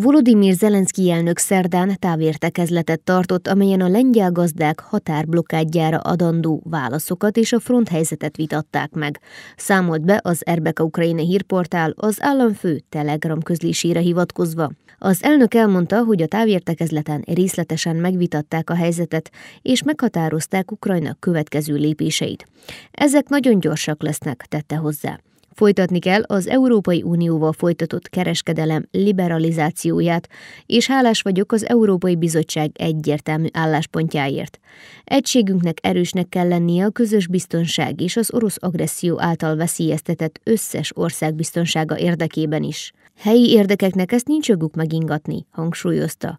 Volodymyr Zelenszky elnök szerdán távértekezletet tartott, amelyen a lengyel gazdák határblokádjára adandó válaszokat és a fronthelyzetet vitatták meg. Számolt be az Erbeka Ukrajna hírportál az államfő Telegram közlésére hivatkozva. Az elnök elmondta, hogy a távértekezleten részletesen megvitatták a helyzetet, és meghatározták Ukrajna következő lépéseit. Ezek nagyon gyorsak lesznek, tette hozzá. Folytatni kell az Európai Unióval folytatott kereskedelem liberalizációját, és hálás vagyok az Európai Bizottság egyértelmű álláspontjáért. Egységünknek erősnek kell lennie a közös biztonság és az orosz agresszió által veszélyeztetett összes ország biztonsága érdekében is. Helyi érdekeknek ezt nincs joguk megingatni, hangsúlyozta.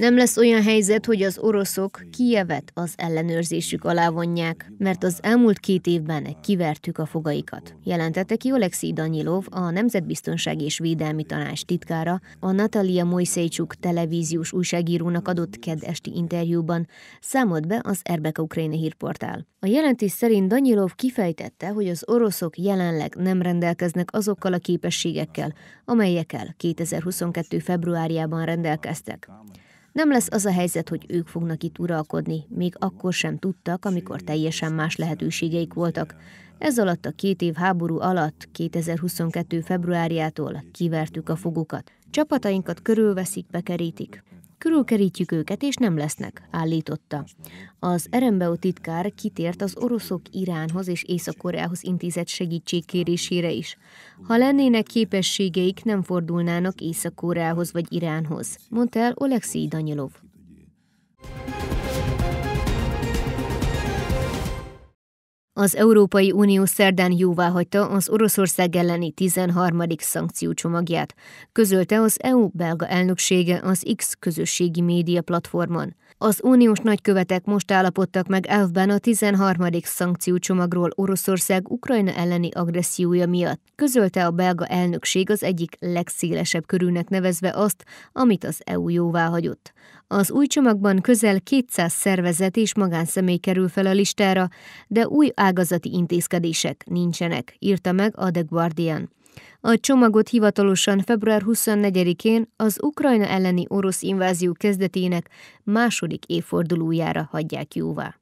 Nem lesz olyan helyzet, hogy az oroszok Kijevet az ellenőrzésük alá vonják, mert az elmúlt két évben kivertük a fogaikat, jelentette ki Olexi Danilov, a Nemzetbiztonság és Védelmi Tanács titkára, a Natalia Mojszejcsuk televíziós újságírónak adott kedd esti interjúban, számolt be az Erbeka Ukrajna hírportál. A jelentés szerint Danilov kifejtette, hogy az oroszok jelenleg nem rendelkeznek azokkal a képességekkel, amelyekkel 2022. februárjában rendelkeztek. Nem lesz az a helyzet, hogy ők fognak itt uralkodni, még akkor sem tudtak, amikor teljesen más lehetőségeik voltak. Ez alatt a két év háború alatt, 2022. februárjától kivertük a fogukat. Csapatainkat körülveszik, bekerítik. Körülkerítjük őket, és nem lesznek, állította. Az Erembeo titkár kitért az oroszok Iránhoz és Észak-Koreához intézett segítségkérésére is. Ha lennének képességeik, nem fordulnának Észak-Koreához vagy Iránhoz, mondta el Oleksij Danyilov. Az Európai Unió szerdán jóváhagyta az Oroszország elleni 13. szankciócsomagját, közölte az EU belga elnöksége az X közösségi média platformon. Az uniós nagykövetek most állapodtak meg elvben a 13. szankciócsomagról Oroszország Ukrajna elleni agressziója miatt, közölte a belga elnökség az egyik legszélesebb körülnek nevezve azt, amit az EU jóváhagyott. Az új csomagban közel 200 szervezet és magánszemély kerül fel a listára, de új áll ágazati intézkedések nincsenek, írta meg a The Guardian. A csomagot hivatalosan február 24-én az Ukrajna elleni orosz invázió kezdetének második évfordulójára hagyják jóvá.